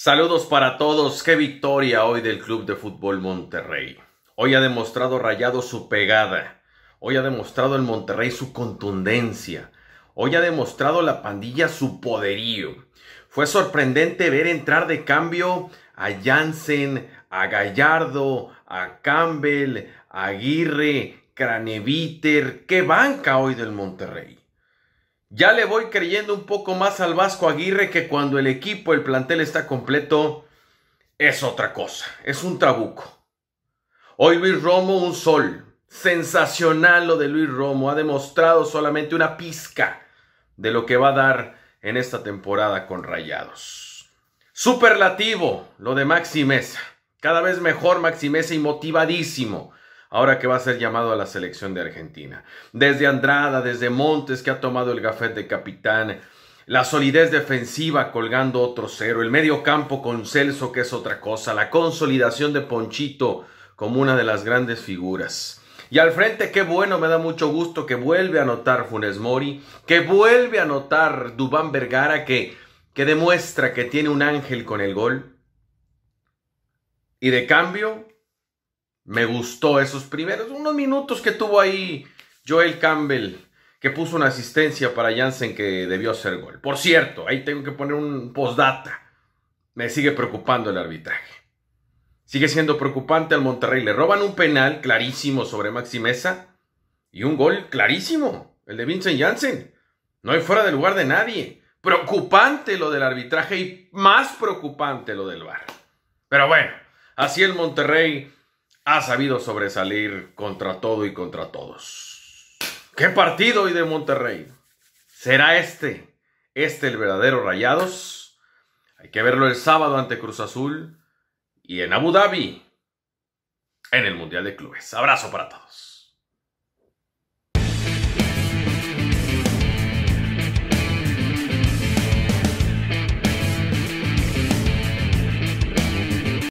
Saludos para todos. Qué victoria hoy del Club de Fútbol Monterrey. Hoy ha demostrado Rayado su pegada. Hoy ha demostrado el Monterrey su contundencia. Hoy ha demostrado la pandilla su poderío. Fue sorprendente ver entrar de cambio a Jansen, a Gallardo, a Campbell, a Aguirre, Craneviter. Qué banca hoy del Monterrey. Ya le voy creyendo un poco más al Vasco Aguirre que cuando el equipo, el plantel está completo, es otra cosa, es un trabuco. Hoy Luis Romo, un sol. Sensacional lo de Luis Romo, ha demostrado solamente una pizca de lo que va a dar en esta temporada con Rayados. Superlativo, lo de Maxi Cada vez mejor Maxi y motivadísimo ahora que va a ser llamado a la selección de Argentina. Desde Andrada, desde Montes, que ha tomado el gafete de capitán, la solidez defensiva colgando otro cero, el medio campo con Celso, que es otra cosa, la consolidación de Ponchito como una de las grandes figuras. Y al frente, qué bueno, me da mucho gusto que vuelve a anotar Funes Mori, que vuelve a anotar Dubán Vergara, que, que demuestra que tiene un ángel con el gol. Y de cambio, me gustó esos primeros, unos minutos que tuvo ahí Joel Campbell, que puso una asistencia para Jansen que debió hacer gol. Por cierto, ahí tengo que poner un postdata. Me sigue preocupando el arbitraje. Sigue siendo preocupante al Monterrey. Le roban un penal clarísimo sobre Maxi y un gol clarísimo, el de Vincent Jansen No hay fuera de lugar de nadie. Preocupante lo del arbitraje y más preocupante lo del bar. Pero bueno, así el Monterrey ha sabido sobresalir contra todo y contra todos. ¿Qué partido hoy de Monterrey? ¿Será este? ¿Este el verdadero Rayados? Hay que verlo el sábado ante Cruz Azul y en Abu Dhabi, en el Mundial de Clubes. Abrazo para todos.